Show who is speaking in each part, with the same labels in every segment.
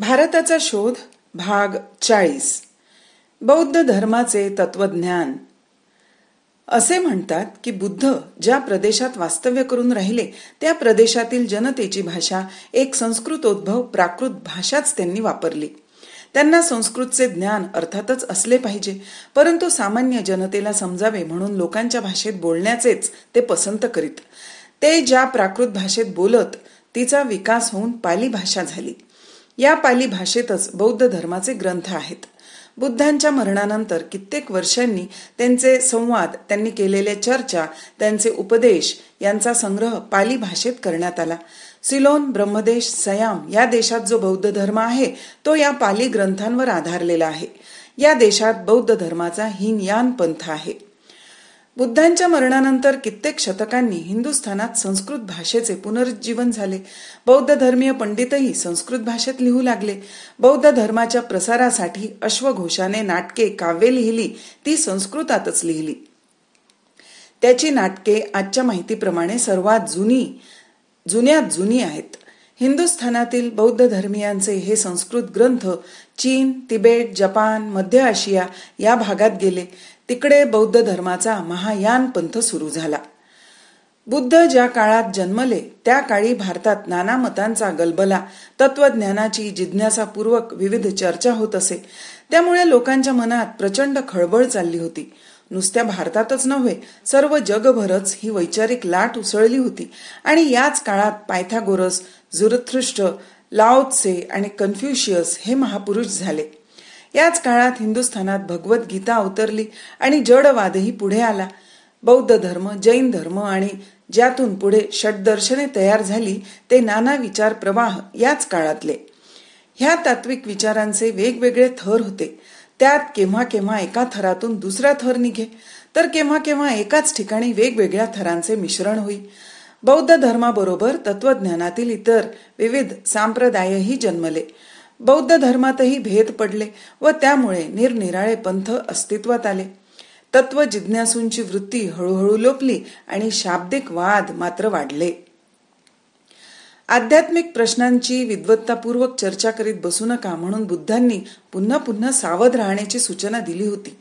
Speaker 1: भारताचा शोध भाग चाळीस बौद्ध धर्माचे तत्वज्ञान असे म्हणतात की बुद्ध ज्या प्रदेशात वास्तव्य करून राहिले त्या प्रदेशातील जनतेची भाषा एक संस्कृतोद्भव प्राकृत भाषाच त्यांनी वापरली त्यांना संस्कृतचे ज्ञान अर्थातच असले पाहिजे परंतु सामान्य जनतेला समजावे म्हणून लोकांच्या भाषेत बोलण्याचेच ते पसंत करीत ते ज्या प्राकृत भाषेत बोलत तिचा विकास होऊन पाली भाषा झाली या पाली भाषेतच बौद्ध धर्माचे ग्रंथ आहेत बुद्धांच्या मरणानंतर कित्येक वर्षांनी त्यांचे संवाद त्यांनी केलेल्या चर्चा त्यांचे उपदेश यांचा संग्रह पाली भाषेत करण्यात आला सिलोन ब्रह्मदेश सयाम या देशात जो बौद्ध धर्म आहे तो या पाली ग्रंथांवर आधारलेला आहे या देशात बौद्ध धर्माचा हिनयान पंथ आहे बुद्धांच्या मरणानंतर कित्येक शतकांनी हिंदुस्थानात संस्कृत भाषेचे पुनरुज्जीवन झाले बौद्ध धर्मीय पंडितही संस्कृत भाषेत लिहू लागले बौद्ध धर्माच्या प्रसारासाठी अश्वघोषाने नाटके काव्ये लिहिली ती संस्कृतातच लिहिली त्याची नाटके आजच्या माहितीप्रमाणे सर्वात जुनी जुन्यात जुनी आहेत हिंदुस्थानातील बौद्ध धर्मियांचे हे संस्कृत ग्रंथ चीन तिबेट जपान मध्य आशिया या भागात गेले तिकडे बौद्ध धर्माचा महायान पंथ सुरू झाला बुद्ध ज्या काळात जन्मले त्या काळी भारतात नाना मतांचा गलबला तत्वज्ञानाची जिज्ञासापूर्वक विविध चर्चा होत असे त्यामुळे लोकांच्या मनात प्रचंड खळबळ चालली होती नुसत्या भारतातच नव्हे सर्व जगभरच ही वैचारिक लाट उसळली होती आणि याच काळात पायथागोरस झुरथृष्ट लाओत्से आणि कन्फ्युशियस हे महापुरुष झाले याच काळात हिंदुस्थानात भगवद्गीता अवतरली आणि जडवादही पुढे आला बौद्ध धर्म जैन धर्म आणि ज्यातून पुढे षटदर्शने तयार झाली ते नाना विचार प्रवाह याच काळातले ह्या तात्विक विचारांचे वेगवेगळे थर होते त्यात केव्हा केव्हा एका थरातून दुसरा थर निघे तर केव्हा केव्हा एकाच ठिकाणी वेगवेगळ्या थरांचे मिश्रण होईल बौद्ध धर्माबरोबर तत्वज्ञानातील इतर विविध सांप्रदायही जन्मले बौद्ध धर्मातही भेद पडले व त्यामुळे निरनिराळे पंथ अस्तित्वात आले तत्व जिज्ञासूंची वृत्ती हळूहळू लोपली आणि शाब्दिक वाद मात्र वाढले आध्यात्मिक प्रश्नांची विद्वत्तापूर्वक चर्चा करीत बसू नका म्हणून बुद्धांनी पुन्हा पुन्हा सावध राहण्याची सूचना दिली होती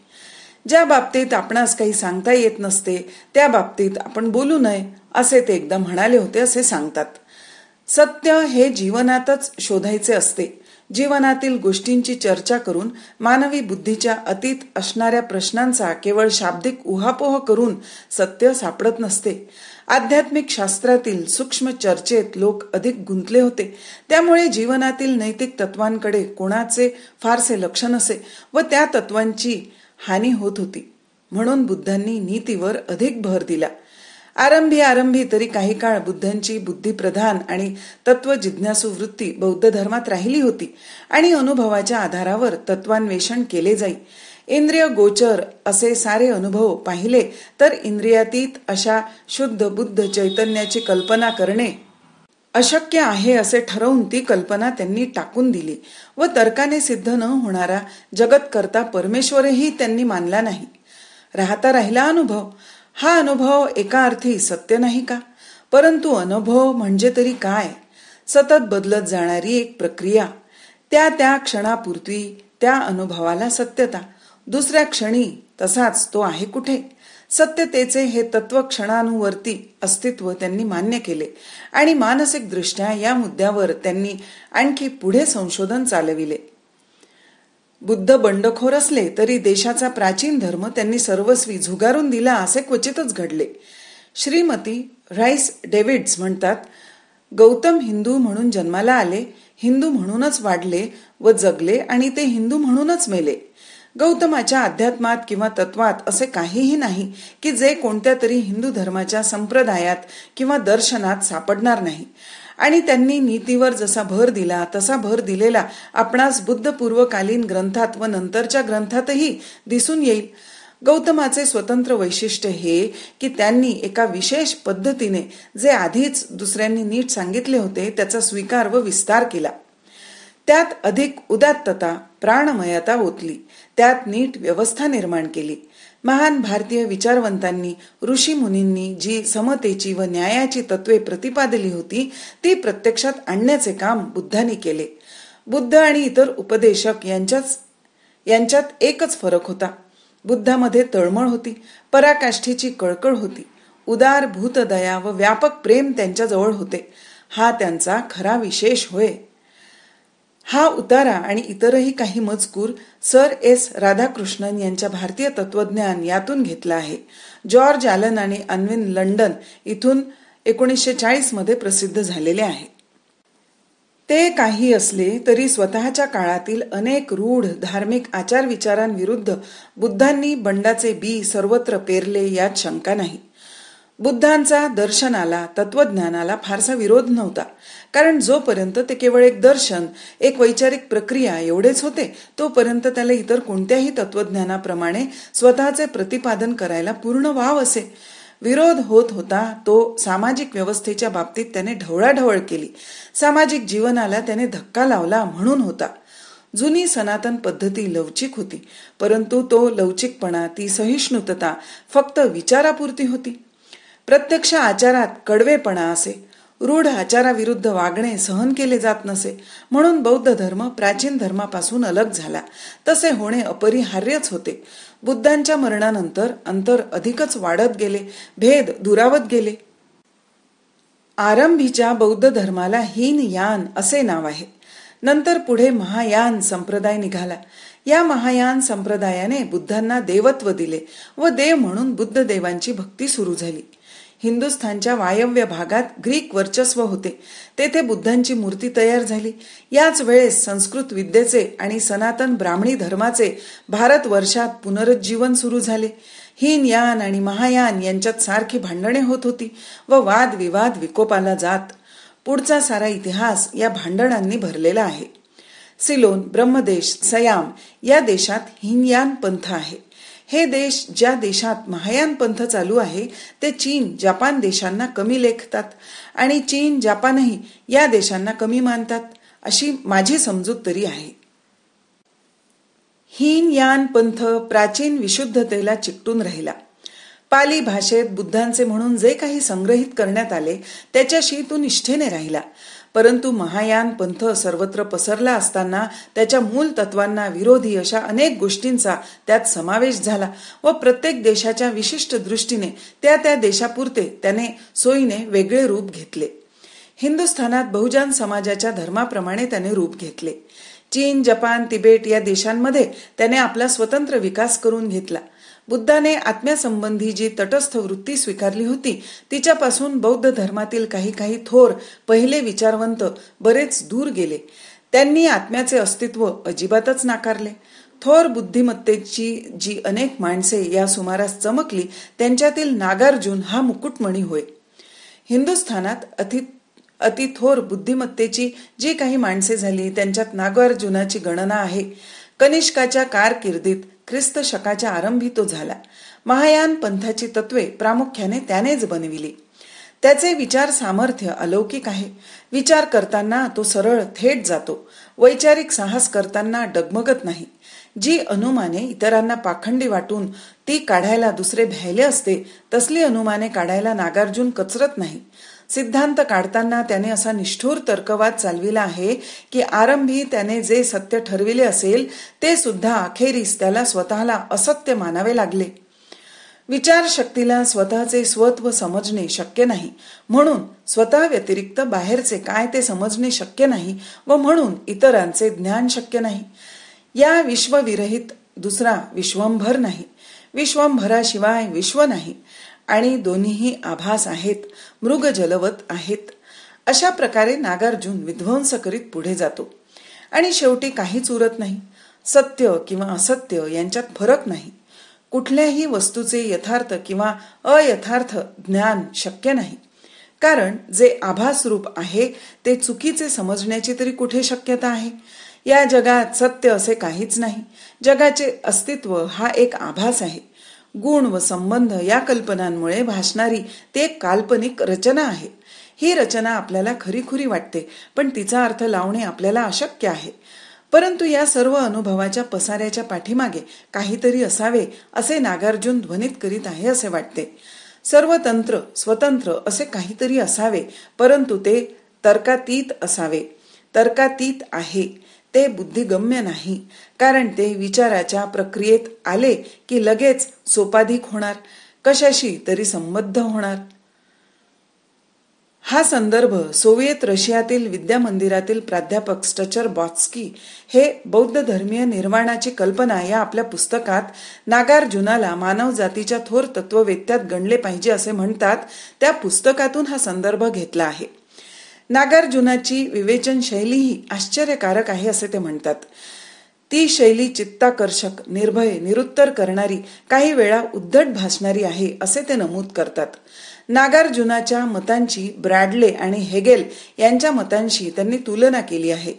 Speaker 1: ज्या बाबतीत आपणास काही सांगता येत नसते त्या बाबतीत आपण बोलू नये असे ते एकदा म्हणाले होते असे सांगतात सत्य हे जीवनातच शोधायचे असते जीवनातील गोष्टींची चर्चा करून मानवी बुद्धीच्या अतीत असणाऱ्या प्रश्नांचा केवळ शाब्दिक उहापोह करून सत्य सापडत नसते आध्यात्मिक शास्त्रातील सूक्ष्म चर्चेत लोक अधिक गुंतले होते त्यामुळे जीवनातील नैतिक तत्वांकडे कोणाचे फारसे लक्ष नसे व त्या तत्वांची हानी होत होती म्हणून बुद्धांनी नीतीवर अधिक भर दिला आरंभी आरंभी तरी काही काळ बुद्धांची बुद्धिप्रधान आणि तत्व जिज्ञासू वृत्ती बौद्ध धर्मात राहिली होती आणि अनुभवाच्या आधारावर तत्वान्वेषण केले जाई इंद्रिय गोचर असे सारे अनुभव पाहिले तर इंद्रियातीत अशा शुद्ध बुद्ध चैतन्याची कल्पना करणे अशक्य आहे असे ठरवून ती कल्पना त्यांनी टाकून दिली व तर्काने सिद्ध न होणारा जगत करता परमेश्वरही त्यांनी मानला नाही राहता राहिला अनुभव हा अनुभव एका अर्थी सत्य नाही का परंतु अनुभव म्हणजे तरी काय सतत बदलत जाणारी एक प्रक्रिया त्या त्या क्षणापुरती त्या अनुभवाला सत्यता दुसऱ्या क्षणी तसाच तो आहे कुठे सत्यतेचे हे तत्व क्षणानुवर्ती अस्तित्व त्यांनी मान्य केले आणि मानसिकदृष्ट्या या मुद्द्यावर त्यांनी आणखी पुढे संशोधन चालविले बुद्ध बंडखोर असले तरी देशाचा प्राचीन धर्म त्यांनी सर्वस्वी झुगारून दिला असे क्वचितच घडले श्रीमती राईस डेव्हिड्स म्हणतात गौतम हिंदू म्हणून जन्माला आले हिंदू म्हणूनच वाढले व जगले आणि ते हिंदू म्हणूनच मेले गौतमाच्या अध्यात्मात किंवा तत्वात असे काहीही नाही की जे कोणत्या तरी हिंदू धर्माच्या संप्रदायात किंवा दर्शनात सापडणार नाही आणि त्यांनी नीतीवर जसा भर दिला तसा भर दिलेला आपणास बुद्धपूर्वकालीन ग्रंथात व नंतरच्या ग्रंथातही दिसून येईल गौतमाचे स्वतंत्र वैशिष्ट्य हे की त्यांनी एका विशेष पद्धतीने जे आधीच दुसऱ्यांनी नीट सांगितले होते त्याचा स्वीकार व विस्तार केला त्यात अधिक उदात्तता प्राणमयता ओतली त्यात नीट व्यवस्था निर्माण केली महान भारतीय विचारवंतांनी ऋषी मुनींनी जी समतेची व न्यायाची तत्वे प्रतिपादली होती ती प्रत्यक्षात आणण्याचे काम बुद्धांनी केले बुद्ध आणि इतर उपदेशक यांच्याच यांच्यात एकच फरक होता बुद्धामध्ये तळमळ होती पराकाष्ठीची कळकळ होती उदार भूतदया व व्यापक प्रेम त्यांच्याजवळ होते हा त्यांचा खरा विशेष होय हा उतारा आणि इतरही काही मजकूर सर एस राधाकृष्णन यांच्या भारतीय तत्वज्ञान यातून घेतला आहे जॉर्ज आलन आणि अन्विन लंडन इथून एकोणीसशे चाळीसमध्ये मध्ये प्रसिद्ध झालेले आहे ते काही असले तरी स्वतःच्या काळातील अनेक रूढ धार्मिक आचार विचारांविरुद्ध बुद्धांनी बंडाचे बी सर्वत्र पेरले यात शंका नाही बुद्धांचा दर्शनाला तत्वज्ञानाला फारसा विरोध नव्हता कारण जोपर्यंत ते केवळ एक दर्शन एक वैचारिक प्रक्रिया एवढेच होते तोपर्यंत त्याला इतर कोणत्याही तत्वज्ञानाप्रमाणे स्वतःचे प्रतिपादन करायला पूर्ण वाव असे विरोध होत होता तो सामाजिक व्यवस्थेच्या बाबतीत त्याने ढवळाढवळ केली सामाजिक जीवनाला त्याने धक्का लावला म्हणून होता जुनी सनातन पद्धती लवचिक होती परंतु तो लवचिकपणा ती सहिष्णुतता फक्त विचारापुरती होती प्रत्यक्ष आचारात कडवेपणा असे रूढ आचाराविरुद्ध वागणे सहन केले जात नसे म्हणून बौद्ध धर्म प्राचीन धर्मापासून अलग झाला तसे होणे अपरिहार्यच होते बुद्धांच्या मरणानंतर अंतर अधिकच वाढत गेले भेद दुरावत गेले आरंभीच्या बौद्ध धर्माला हीन यान असे नाव आहे नंतर पुढे महायान संप्रदाय निघाला या महायान संप्रदायाने बुद्धांना देवत्व दिले व देव म्हणून बुद्ध देवांची भक्ती सुरू झाली हिंदुस्थानच्या वायव्य भागात ग्रीक वर्चस्व होते तेथे बुद्धांची मूर्ती तयार झाली याच वेळेस संस्कृत विद्येचे आणि सनातन ब्राह्मणी धर्माचे भारत वर्षात पुनरुज्जीवन सुरू झाले हीनयान आणि महायान यांच्यात सारखी भांडणे होत होती व वादविवाद विकोपाला जात पुढचा सारा इतिहास या भांडणांनी भरलेला आहे सिलोन ब्रह्मदेश सयाम या देशात हिनयान पंथ आहे हे देश ज्या देशात महायान पंथ चालू आहे ते चीन जपान देशांना कमी लेखतात आणि चीन जपानही या देशांना कमी मानतात अशी माझी समजूत तरी आहे हीन यान पंथ प्राचीन विशुद्धतेला चिकटून राहिला पाली भाषेत बुद्धांचे म्हणून जे काही संग्रहित करण्यात आले त्याच्याशी तो निष्ठेने राहिला परंतु महायान पंथ सर्वत्र पसरला असताना त्याच्या मूल तत्वांना विरोधी अशा अनेक गोष्टींचा त्यात समावेश झाला व प्रत्येक देशाच्या विशिष्ट दृष्टीने त्या त्या देशापुरते त्याने सोयीने वेगळे रूप घेतले हिंदुस्थानात बहुजन समाजाच्या धर्माप्रमाणे त्याने रूप घेतले चीन जपान तिबेट या देशांमध्ये त्याने आपला स्वतंत्र विकास करून घेतला बुद्धाने आत्म्यासंबंधी जी तटस्थ वृत्ती स्वीकारली होती तिच्यापासून बौद्ध धर्मातील काही काही थोर पहिले विचारवंत बरेच दूर गेले त्यांनी आत्म्याचे अस्तित्व अजिबातच नाकारले थोर बुद्धिमत्तेची जी अनेक माणसे या सुमारास चमकली त्यांच्यातील नागार्जुन हा मुकुटमणी होय हिंदुस्थानात अति अति थोर बुद्धिमत्तेची जी काही माणसे झाली त्यांच्यात नागार्जुनाची गणना आहे कनिष्काच्या कारकिर्दीत ख्रिस्त शकाच्या आरंभी तो झाला महायान पंथाची तत्वे प्रामुख्याने त्यानेच बनविली त्याचे विचार सामर्थ्य अलौकिक आहे विचार करताना तो सरळ थेट जातो वैचारिक साहस करताना डगमगत नाही जी अनुमाने इतरांना पाखंडी वाटून ती काढायला दुसरे भ्यायले असते तसली अनुमाने काढायला नागार्जुन कचरत नाही सिद्धांत काढताना त्याने असा निष्ठूर तर्कवाद चालविला आहे की आरंभी त्याने जे सत्य ठरविले असेल ते सुद्धा अखेरीस त्याला स्वतःला असत्य मानावे लागले विचारशक्तीला स्वतःचे स्वत्व समजणे शक्य नाही म्हणून स्वतः व्यतिरिक्त बाहेरचे काय ते समजणे शक्य नाही व म्हणून इतरांचे ज्ञान शक्य नाही या विश्वविरहित दुसरा विश्वंभर नाही विश्वंभराशिवाय विश्व नाही आणि दोन्हीही आभास आहेत मृग जलवत आहेत अशा प्रकारे नागार्जुन विध्वंस करीत पुढे जातो आणि शेवटी काहीच उरत नाही सत्य किंवा असत्य यांच्यात फरक नाही कुठल्याही वस्तूचे यथार्थ किंवा अयथार्थ ज्ञान शक्य नाही कारण जे आभास रूप आहे ते चुकीचे समजण्याची तरी कुठे शक्यता आहे या जगात सत्य असे काहीच नाही जगाचे अस्तित्व हा एक आभास आहे गुण व संबंध या कल्पनांमुळे भासणारी ते एक काल्पनिक रचना आहे ही रचना आपल्याला खरीखुरी वाटते पण तिचा अर्थ लावणे आपल्याला अशक्य आहे परंतु या सर्व अनुभवाच्या पसाऱ्याच्या पाठीमागे काहीतरी असावे असे नागार्जुन ध्वनित करीत आहे असे वाटते सर्व तंत्र स्वतंत्र असे काहीतरी असावे परंतु ते तर्कातीत असावे तर्कातीत आहे ते बुद्धिगम्य नाही कारण ते विचाराच्या प्रक्रियेत आले की लगेच सोपाधिक होणार कशाशी तरी संबद्ध होणार हा संदर्भ सोव्हिएत रशियातील विद्या मंदिरातील प्राध्यापक स्टचर बॉत्स्की हे बौद्ध धर्मीय निर्माणाची कल्पना या आपल्या पुस्तकात नागार्जुनाला मानव जातीच्या थोर तत्ववेत्यात गणले पाहिजे असे म्हणतात त्या पुस्तकातून हा संदर्भ घेतला आहे नागार्जुनाची विवेचन शैली ही आश्चर्यकारक आहे असे ते म्हणतात ती शैली चित्ताकर्षक निर्भय निरुत्तर करणारी काही वेळा उद्धट भासणारी आहे असे ते नमूद करतात नागार्जुनाच्या मतांची ब्रॅडले आणि हेगेल यांच्या मतांशी त्यांनी तुलना केली आहे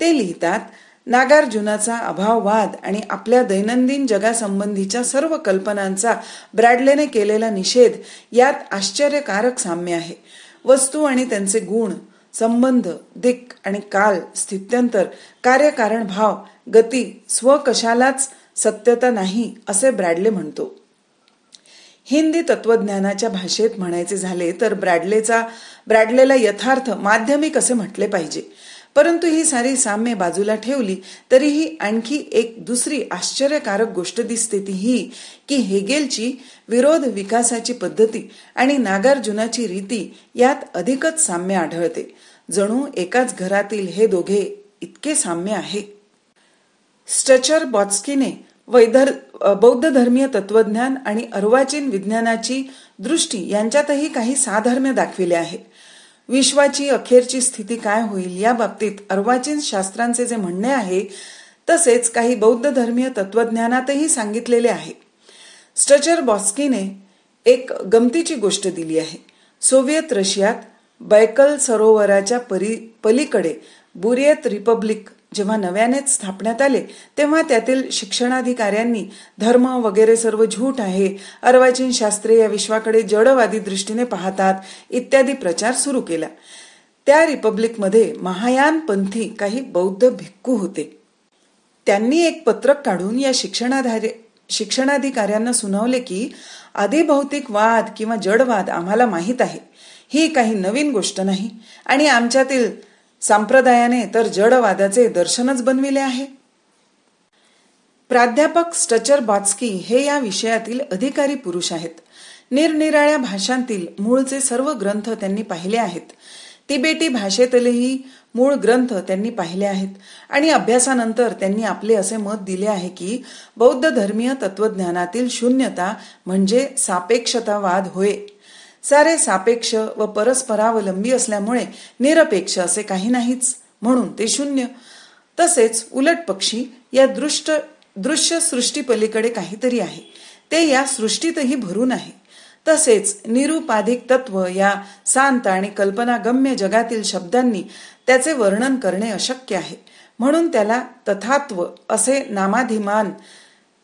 Speaker 1: ते लिहितात नागार्जुनाचा अभाववाद आणि आपल्या दैनंदिन जगासंबंधीच्या सर्व कल्पनांचा ब्रॅडलेने केलेला निषेध यात आश्चर्यकारक साम्य आहे वस्तू आणि त्यांचे गुण संबंध दिक आणि काल स्थित्यंतर कार्यकारण भाव गती कशालाच, सत्यता नाही असे ब्रॅडले म्हणतो हिंदी तत्वज्ञानाच्या भाषेत म्हणायचे झाले तर ब्रॅडलेचा ब्रॅडलेला यथार्थ माध्यमिक असे म्हटले पाहिजे परंतु ही सारी साम्य बाजूला ठेवली तरीही आणखी एक दुसरी आश्चर्यकारक गोष्ट दिसते ती ही की हेगेलची विरोध विकासाची पद्धती आणि नागार्जुनाची रीती यात अधिकच साम्य आढळते जणू एकाच घरातील हे दोघे इतके साम्य आहे स्टचर बॉत्स्कीने वैधर बौद्ध धर्मीय तत्वज्ञान आणि अर्वाचीन विज्ञानाची दृष्टी यांच्यातही काही साधर्म्य दाखविले आहे विश्वाची अखेरची स्थिती काय होईल या बाबतीत अर्वाचीन शास्त्रांचे जे म्हणणे आहे तसेच काही बौद्ध धर्मीय तत्वज्ञानातही सांगितलेले आहे स्ट्रचर बॉस्कीने एक गमतीची गोष्ट दिली आहे सोव्हिएत रशियात बायकल सरोवराच्या परी पलीकडे बुरियत रिपब्लिक जेव्हा नव्यानेच स्थापण्यात आले तेव्हा त्यातील शिक्षणाधिकाऱ्यांनी धर्म वगैरे सर्व झूट आहे अर्वाचीन शास्त्रे या विश्वाकडे जडवादी दृष्टीने पाहतात इत्यादी प्रचार सुरू केला त्या रिपब्लिकमध्ये महायान पंथी काही बौद्ध भिक्खू होते त्यांनी एक पत्रक काढून या शिक्षणाधारे शिक्षणाधिकाऱ्यांना सुनावले की आधी भौतिक वाद किंवा जडवाद आम्हाला माहीत आहे ही काही नवीन गोष्ट नाही आणि आमच्यातील संप्रदायाने तर जडवादाचे दर्शनच बनविले आहे प्राध्यापक स्टचर बॉत्स्की हे या विषयातील अधिकारी पुरुष आहेत निरनिराळ्या भाषांतील मूळचे सर्व ग्रंथ त्यांनी पाहिले आहेत तिबेटी भाषेतलेही मूळ ग्रंथ त्यांनी पाहिले आहेत आणि अभ्यासानंतर त्यांनी आपले असे मत दिले आहे की बौद्ध धर्मीय तत्वज्ञानातील शून्यता म्हणजे सापेक्षतावाद होय सारे सापेक्ष व परस्परावलंबी असल्यामुळे निरपेक्ष असे काही नाहीच म्हणून ते शून्य तसेच उलट पक्षी या दृष्ट दृश्य सृष्टी पलीकडे काहीतरी आहे ते या सृष्टीतही भरून आहे तसेच निरुपाधिक तत्व या शांत आणि कल्पनागम्य जगातील शब्दांनी त्याचे वर्णन करणे अशक्य आहे म्हणून त्याला तथात्व असे नामाधिमान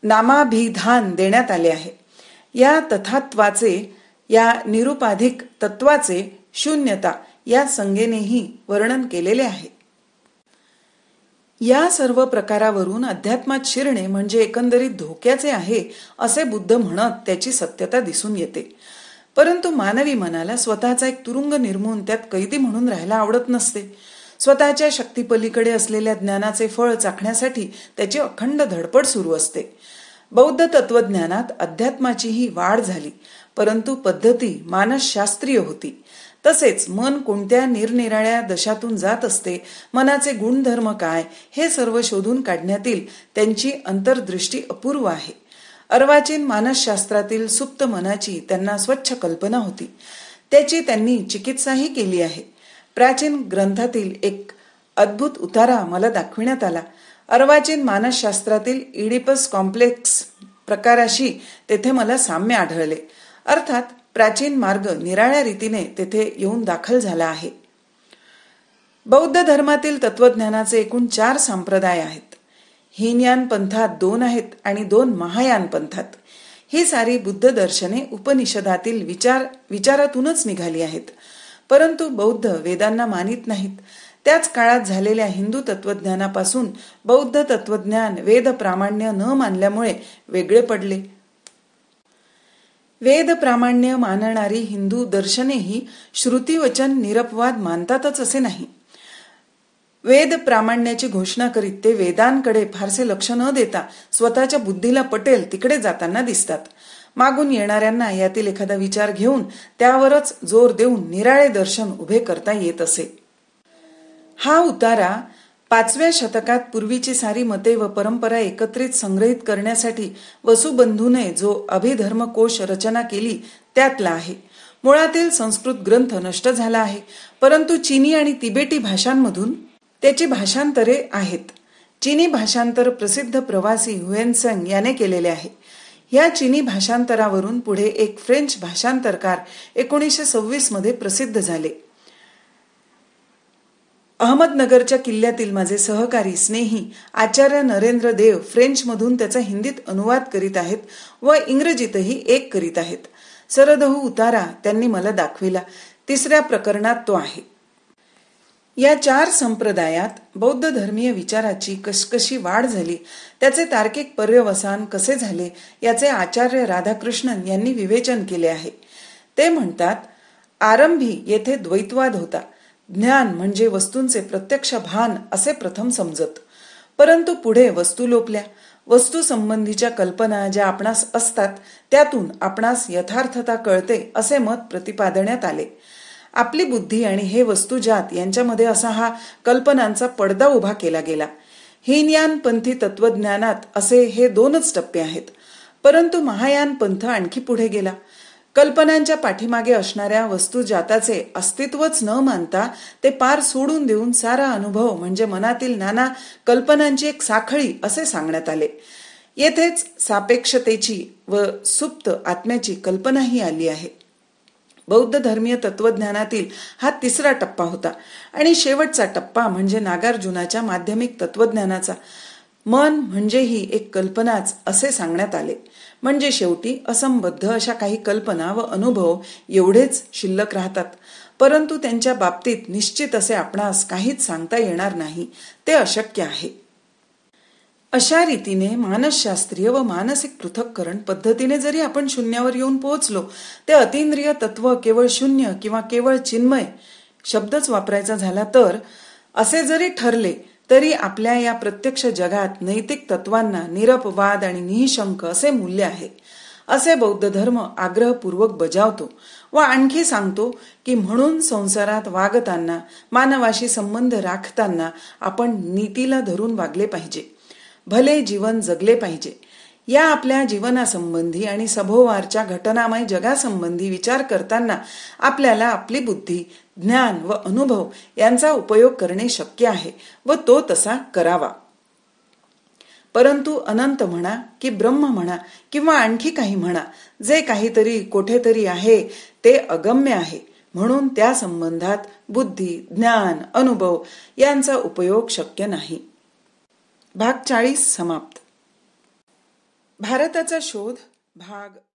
Speaker 1: नामाभिधान देण्यात आले आहे या तथात्वाचे या निरुपाधिक तत्वाचे शून्यता या संज्ञेनेही वर्णन केलेले आहे या सर्व प्रकारावरून अध्यात्मात शिरणे म्हणजे एकंदरीत धोक्याचे आहे असे बुद्ध म्हणत त्याची सत्यता दिसून येते परंतु मानवी मनाला स्वतःचा एक तुरुंग निर्मून त्यात कैदी म्हणून राहायला आवडत नसते स्वतःच्या शक्तीपलीकडे असलेल्या ज्ञानाचे फळ चाखण्यासाठी त्याची अखंड धडपड सुरू असते बौद्ध तत्वज्ञानात अध्यात्माचीही वाढ झाली परंतु पद्धती मानसशास्त्रीय होती तसेच मन कोणत्या निरनिराळ्या दशातून जात असते मनाचे गुणधर्म काय हे सर्व शोधून काढण्यातील त्यांची अंतर्दृष्टी अपूर्व आहे अर्वाचीन मानसशास्त्रातील सुप्त मनाची त्यांना स्वच्छ कल्पना होती त्याची त्यांनी चिकित्साही केली आहे प्राचीन ग्रंथातील एक अद्भुत उतारा मला दाखविण्यात आला अर्वाचीन मानसशास्त्रातील इडिपस कॉम्प्लेक्स प्रकाराशी तेथे मला साम्य आढळले अर्थात प्राचीन मार्ग निराळ्या रीतीने तेथे येऊन दाखल झाला आहे बौद्ध धर्मातील तत्वज्ञानाचे एकूण चार संप्रदाय आहेत हिनयान पंथात दोन आहेत आणि दोन महायान पंथात ही सारी बुद्ध दर्शने उपनिषदातील विचार विचारातूनच निघाली आहेत परंतु बौद्ध वेदांना मानित नाहीत त्याच काळात झालेल्या हिंदू तत्वज्ञानापासून बौद्ध तत्वज्ञान वेद प्रामाण्य न मानल्यामुळे वेगळे पडले वेद प्रामाण्य मानणारी हिंदू दर्शनेही श्रुतीवचन निरपवाद मानतातच असे नाही वेद प्रामाण्याची घोषणा करीत ते वेदांकडे फारसे लक्ष न देता स्वतःच्या बुद्धीला पटेल तिकडे जाताना दिसतात मागून येणाऱ्यांना यातील एखादा विचार घेऊन त्यावरच जोर देऊन निराळे दर्शन उभे करता येत असे हा उतारा पाचव्या शतकात पूर्वीची सारी मते व परंपरा एकत्रित संग्रहित करण्यासाठी वसुबंधूने जो कोश रचना केली त्यातला आहे मुळातील संस्कृत ग्रंथ नष्ट झाला आहे परंतु चीनी आणि तिबेटी भाषांमधून त्याची भाषांतरे आहेत चीनी भाषांतर प्रसिद्ध प्रवासी हुएनसंग याने केलेले आहे या चीनी भाषांतरावरून पुढे एक फ्रेंच भाषांतरकार एकोणीसशे सव्वीस मध्ये प्रसिद्ध झाले अहमदनगरच्या किल्ल्यातील माझे सहकारी स्नेही आचार्य नरेंद्र देव फ्रेंचमधून त्याचा हिंदीत अनुवाद करीत आहेत व इंग्रजीतही एक करीत आहेत सरदहू उतारा त्यांनी मला दाखविला तिसऱ्या प्रकरणात तो आहे या चार संप्रदायात बौद्ध धर्मीय विचाराची कशकशी वाढ झाली त्याचे तार्किक पर्यवसान कसे झाले याचे आचार्य राधाकृष्णन यांनी विवेचन केले आहे ते म्हणतात आरंभी येथे द्वैतवाद होता ज्ञान म्हणजे वस्तूंचे प्रत्यक्ष भान असे प्रथम समजत परंतु पुढे वस्तू लोपल्या वस्तू संबंधीच्या कल्पना ज्या आपणास असतात त्यातून आपणास यथार्थता कळते असे मत प्रतिपादण्यात आले आपली बुद्धी आणि हे वस्तुजात यांच्यामध्ये असा हा कल्पनांचा पडदा उभा केला गेला पंथी तत्वज्ञानात असे हे दोनच टप्पे आहेत परंतु महायान पंथ आणखी पुढे गेला कल्पनांच्या पाठीमागे असणाऱ्या वस्तूजाताचे अस्तित्वच न मानता ते पार सोडून देऊन सारा अनुभव म्हणजे मनातील नाना कल्पनांची एक साखळी असे सांगण्यात आले येथेच सापेक्षतेची व सुप्त आत्म्याची कल्पनाही आली आहे बौद्ध धर्मीय तत्वज्ञानातील हा तिसरा टप्पा होता आणि शेवटचा टप्पा म्हणजे नागार्जुनाच्या माध्यमिक तत्वज्ञानाचा मन म्हणजे ही एक कल्पनाच असे सांगण्यात आले म्हणजे शेवटी असंबद्ध अशा काही कल्पना व अनुभव एवढेच शिल्लक राहतात परंतु त्यांच्या बाबतीत निश्चित असे आपणास काहीच सांगता येणार नाही ते अशक्य आहे अशा रीतीने मानसशास्त्रीय व मानसिक पृथक्करण पद्धतीने जरी आपण शून्यावर येऊन पोहोचलो ते अतिंद्रिय तत्व केवळ शून्य किंवा केवळ चिन्मय शब्दच वापरायचा झाला तर असे जरी ठरले तरी आपल्या या प्रत्यक्ष जगात नैतिक तत्वांना निरपवाद आणि निशंक असे मूल्य आहे असे बौद्ध धर्म आग्रहपूर्वक बजावतो व आणखी सांगतो की म्हणून संसारात वागताना मानवाशी संबंध राखताना आपण नीतीला धरून वागले पाहिजे भले जीवन जगले पाहिजे या आपल्या जीवनासंबंधी आणि सभोवारच्या घटनामय जगासंबंधी विचार करताना आपल्याला आपली बुद्धी ज्ञान व अनुभव यांचा उपयोग करणे शक्य आहे व तो तसा करावा परंतु अनंत म्हणा की ब्रह्म म्हणा किंवा आणखी काही म्हणा जे काहीतरी कोठेतरी आहे ते अगम्य आहे म्हणून त्या संबंधात बुद्धी ज्ञान अनुभव यांचा उपयोग शक्य नाही भाग चाळीस समाप्त भारताचा शोध भाग